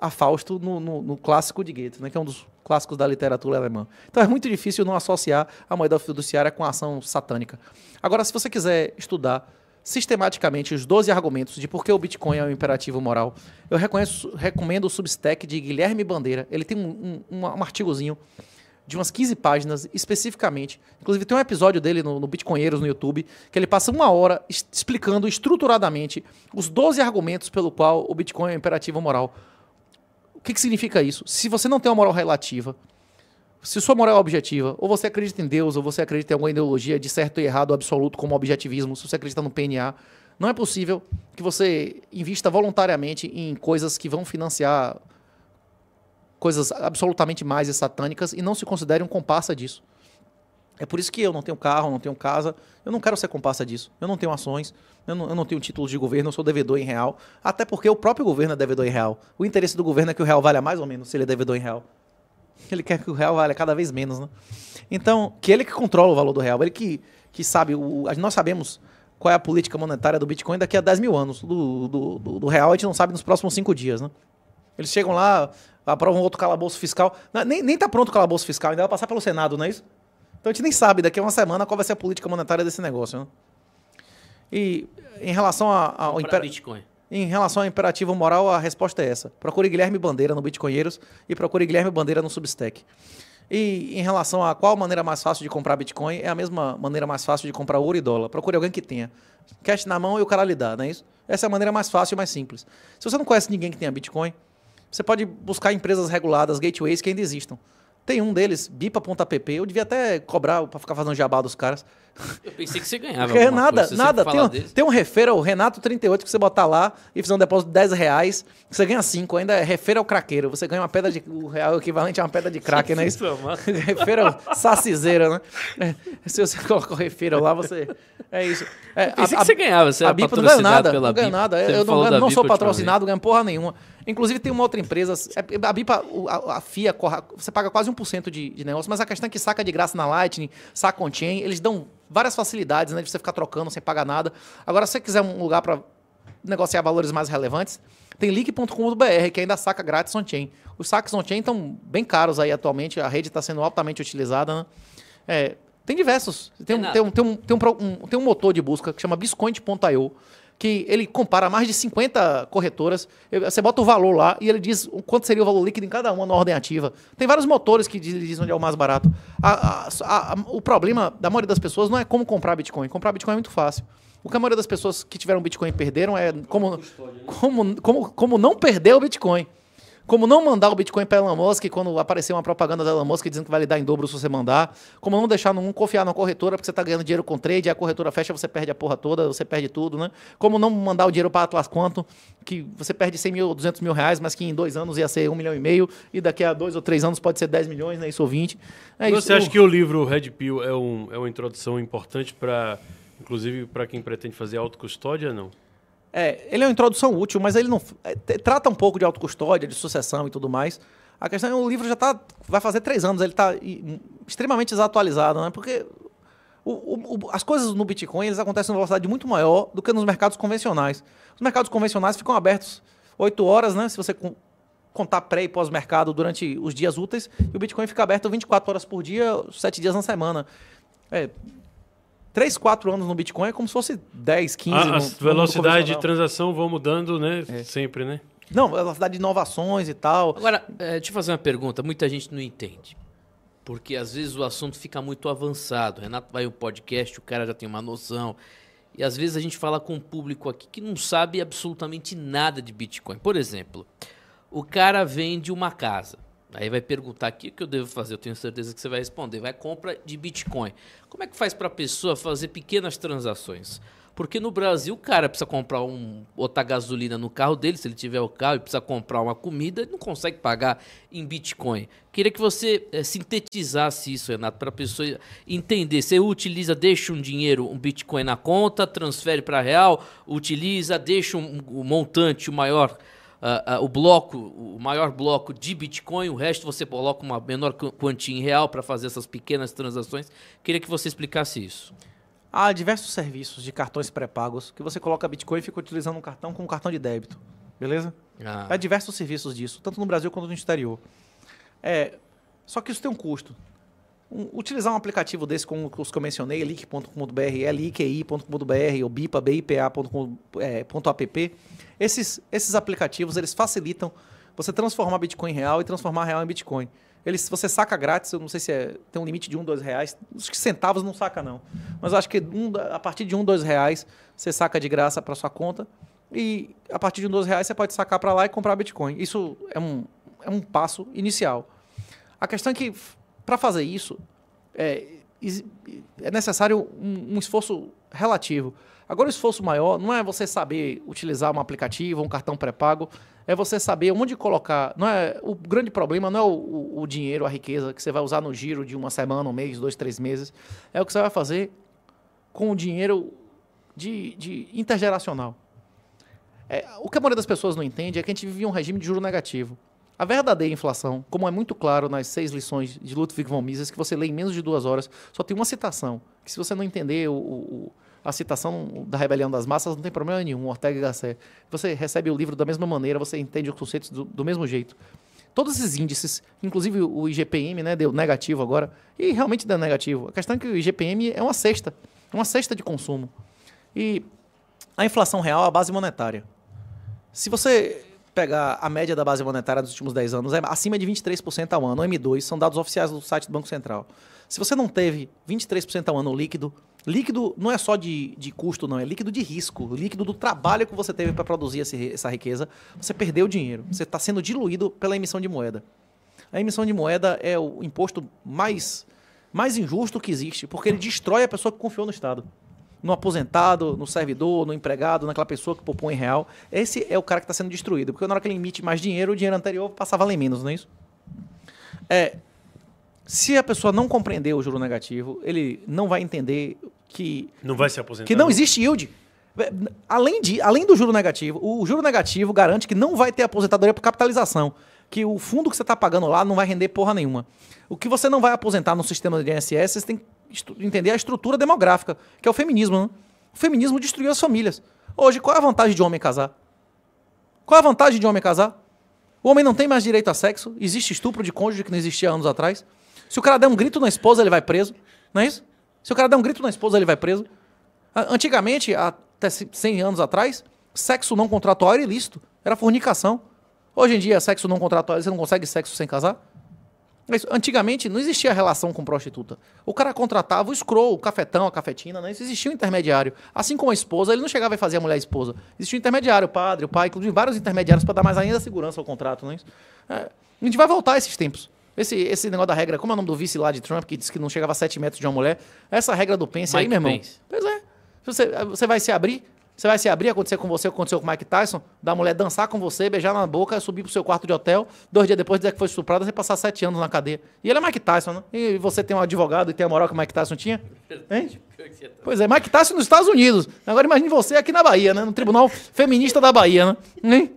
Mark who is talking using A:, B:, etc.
A: a Fausto no, no, no clássico de Goethe, né, que é um dos clássicos da literatura alemã. Então é muito difícil não associar a moeda fiduciária com a ação satânica. Agora, se você quiser estudar sistematicamente os 12 argumentos de por que o Bitcoin é um imperativo moral, eu recomendo o Substack de Guilherme Bandeira. Ele tem um, um, um artigozinho de umas 15 páginas especificamente. Inclusive, tem um episódio dele no, no Bitcoinheiros no YouTube, que ele passa uma hora explicando estruturadamente os 12 argumentos pelo qual o Bitcoin é um imperativo moral. O que, que significa isso? Se você não tem uma moral relativa, se sua moral é objetiva, ou você acredita em Deus, ou você acredita em alguma ideologia de certo e errado absoluto, como objetivismo, se você acredita no PNA, não é possível que você invista voluntariamente em coisas que vão financiar coisas absolutamente mais satânicas e não se considere um comparsa disso. É por isso que eu não tenho carro, não tenho casa, eu não quero ser comparsa disso. Eu não tenho ações, eu não, eu não tenho títulos de governo, eu sou devedor em real. Até porque o próprio governo é devedor em real. O interesse do governo é que o real valha mais ou menos se ele é devedor em real. Ele quer que o real valha cada vez menos, né? Então, que ele que controla o valor do real, ele que, que sabe, o, nós sabemos qual é a política monetária do Bitcoin daqui a 10 mil anos. Do, do, do, do real a gente não sabe nos próximos 5 dias, né? Eles chegam lá, aprovam outro calabouço fiscal. nem, nem tá pronto o calabouço fiscal, ainda vai passar pelo Senado, não é isso? Então a gente nem sabe daqui a uma semana qual vai ser a política monetária desse negócio. Né? E em relação a, a, ao Bitcoin. Em relação ao imperativo moral, a resposta é essa. Procure Guilherme Bandeira no Bitcoinheiros e procure Guilherme Bandeira no Substack. E em relação a qual maneira mais fácil de comprar Bitcoin, é a mesma maneira mais fácil de comprar ouro e dólar. Procure alguém que tenha. Cash na mão e o cara lhe dá, não é isso? Essa é a maneira mais fácil e mais simples. Se você não conhece ninguém que tenha Bitcoin, você pode buscar empresas reguladas, gateways que ainda existam. Tem um deles, bipa.app. Eu devia até cobrar para ficar fazendo jabá dos caras. Eu pensei que você ganhava. É, nada, coisa. nada. Tem um, tem um refeira, o Renato38, que você botar lá e fizer um depósito de 10 reais, você ganha 5. Ainda é refeira ao craqueiro. Você ganha uma pedra de. O real é equivalente a uma pedra de craque, né? Isso, é refeira sacizeira, né? É, se você coloca o refeira lá, você. É isso. É, eu pensei a, que você ganhava. Você a, patrocinado Bipa não ganha nada. não ganha nada. eu não, ganho, não sou patrocinado, ganho porra nenhuma. Inclusive, tem uma outra empresa. É, a BIPA, a, a FIA, você paga quase 1% de, de negócio, mas a questão é que saca de graça na Lightning, saca on-chain, eles dão várias facilidades, né? De você ficar trocando sem pagar nada. Agora, se você quiser um lugar para negociar valores mais relevantes, tem link.com.br, que ainda saca grátis on-chain. Os saques on-chain estão bem caros aí atualmente, a rede está sendo altamente utilizada, né? É, tem diversos. Tem, um, tem, um, tem, um, tem, um, tem um motor de busca que chama Biscoint.io, que ele compara mais de 50 corretoras. Você bota o valor lá e ele diz quanto seria o valor líquido em cada uma na ordem ativa. Tem vários motores que dizem onde é o mais barato. A, a, a, o problema da maioria das pessoas não é como comprar Bitcoin. Comprar Bitcoin é muito fácil. O que a maioria das pessoas que tiveram Bitcoin perderam é como, como, como, como não perder o Bitcoin como não mandar o Bitcoin para Elon Musk quando aparecer uma propaganda da Elon Musk dizendo que vai lhe dar em dobro se você mandar, como não deixar num confiar na corretora porque você está ganhando dinheiro com trade, e a corretora fecha, você perde a porra toda, você perde tudo, né? Como não mandar o dinheiro para Atlas Quanto, que você perde 100 mil, 200 mil reais, mas que em dois anos ia ser um milhão e meio, e daqui a dois ou três anos pode ser 10 milhões, né? Isso ou 20. É você isso. acha que o livro Red Pill é, um, é uma introdução importante para, inclusive, para quem pretende fazer autocustódia, não? É, ele é uma introdução útil, mas ele não é, trata um pouco de autocustódia, de sucessão e tudo mais. A questão é o livro já tá, vai fazer três anos, ele está hum, extremamente desatualizado, né? Porque o, o, o, as coisas no Bitcoin eles acontecem em velocidade muito maior do que nos mercados convencionais. Os mercados convencionais ficam abertos oito horas, né? Se você contar pré e pós-mercado durante os dias úteis, e o Bitcoin fica aberto 24 horas por dia, sete dias na semana. É, 3, 4 anos no Bitcoin é como se fosse 10, 15. A, no, velocidade de transação vão mudando, né? É. Sempre, né? Não, velocidade de inovações e tal. Agora, é, deixa eu fazer uma pergunta. Muita gente não entende. Porque às vezes o assunto fica muito avançado. Renato vai um podcast, o cara já tem uma noção. E às vezes a gente fala com um público aqui que não sabe absolutamente nada de Bitcoin. Por exemplo, o cara vende uma casa. Aí vai perguntar aqui o que eu devo fazer. Eu tenho certeza que você vai responder. Vai compra de Bitcoin. Como é que faz para a pessoa fazer pequenas transações? Porque no Brasil, o cara precisa comprar um outra gasolina no carro dele, se ele tiver o carro, e precisa comprar uma comida, ele não consegue pagar em Bitcoin. Queria que você é, sintetizasse isso, Renato, para a pessoa entender. Você utiliza, deixa um dinheiro, um Bitcoin na conta, transfere para real, utiliza, deixa um, um montante maior uh, o bloco, o maior bloco de Bitcoin, o resto você coloca uma menor quantia em real para fazer essas pequenas transações. Queria que você explicasse isso. Há diversos serviços de cartões pré-pagos que você coloca Bitcoin e fica utilizando um cartão com um cartão de débito. Beleza? Ah. Há diversos serviços disso, tanto no Brasil quanto no exterior. É, só que isso tem um custo um, utilizar um aplicativo desse como os que eu mencionei, link.com.br, é liqi.com.br ou bipa, bipa.app, é, esses, esses aplicativos eles facilitam você transformar Bitcoin em real e transformar real em Bitcoin. Eles, você saca grátis, eu não sei se é, tem um limite de um, dois reais, os centavos não saca não, mas eu acho que um, a partir de um, dois reais você saca de graça para sua conta e a partir de um, dois reais você pode sacar para lá e comprar Bitcoin. Isso é um, é um passo inicial. A questão é que para fazer isso, é, é necessário um, um, esforço relativo. Agora, o esforço maior não é você saber utilizar um aplicativo, um cartão pré-pago, é você saber onde colocar. Não é O grande problema não é o, o, o dinheiro, a riqueza que você vai usar no giro de uma semana, um mês, dois, três meses. É o que você vai fazer com o dinheiro de, de intergeracional. É, o que a maioria das pessoas não entende é que a gente vive um regime de juro negativo. A verdadeira inflação, como é muito claro nas seis lições de Ludwig von Mises, que você lê em menos de duas horas, só tem uma citação. Que se você não entender o, o a citação da rebelião das massas não tem problema nenhum, Ortega y Gasset. Você recebe o livro da mesma maneira, você entende os conceitos do, do mesmo jeito. Todos esses índices, inclusive o IGPM, né, deu negativo agora, e realmente deu negativo. A questão é que o IGPM é uma cesta, é uma cesta de consumo. E a inflação real é a base monetária. Se você pegar a média da base monetária dos últimos 10 anos, é acima de 23% ao ano, M2, são dados oficiais do site do Banco Central. Se você não teve 23% ao ano líquido, líquido não é só de, de custo, não, é líquido de risco, líquido do trabalho que você teve para produzir esse, essa riqueza, você perdeu dinheiro, você está sendo diluído pela emissão de moeda. A emissão de moeda é o imposto mais, mais injusto que existe, porque ele destrói a pessoa que confiou no Estado no aposentado, no servidor, no empregado, naquela pessoa que poupou em real. Esse é o cara que está sendo destruído, porque na hora que ele emite mais dinheiro, o dinheiro anterior passava a valer menos, não é isso? É, se a pessoa não compreender o juro negativo, ele não vai entender que. Não vai se aposentar. Que não né? existe yield. É, além, de, além do juro negativo, o juro negativo garante que não vai ter aposentadoria por capitalização. Que o fundo que você está pagando lá não vai render porra nenhuma. O que você não vai aposentar no sistema de INSS, você tem que entender a estrutura demográfica, que é o feminismo. Né? O feminismo destruiu as famílias. Hoje, qual é a vantagem de homem casar? Qual é a vantagem de homem casar? O homem não tem mais direito a sexo, existe estupro de cônjuge que não existia anos atrás. Se o cara der um grito na esposa, ele vai preso. Não é isso? Se o cara der um grito na esposa, ele vai preso. Antigamente, até 100 anos atrás, sexo não contratual era é ilícito, era fornicação. Hoje em dia, sexo não contratual, você não consegue sexo sem casar. Mas antigamente não existia relação com prostituta. O cara contratava o scroll, o cafetão, a cafetina, né? Isso existia um intermediário. Assim como a esposa, ele não chegava e fazia a mulher a esposa. Existia um intermediário, o padre, o pai, inclusive vários intermediários para dar mais ainda segurança ao contrato, né? É, a gente vai voltar a esses tempos. Esse, esse negócio da regra, como é o nome do vice lá de Trump, que disse que não chegava a 7 metros de uma mulher? Essa regra do Pence Mike aí, meu irmão. Pence. Pois é. Você, você vai se abrir, você vai se abrir, acontecer com você o que aconteceu com o Mike Tyson, da mulher dançar com você, beijar na boca, subir pro seu quarto de hotel, dois dias depois dizer que foi estuprada, você passar sete anos na cadeia. E ele é Mike Tyson, né? E você tem um advogado e tem a moral que o Mike Tyson tinha? Hein? Pois é, Mike Tyson nos Estados Unidos. Agora imagine você aqui na Bahia, né? No Tribunal Feminista da Bahia, né? Hein?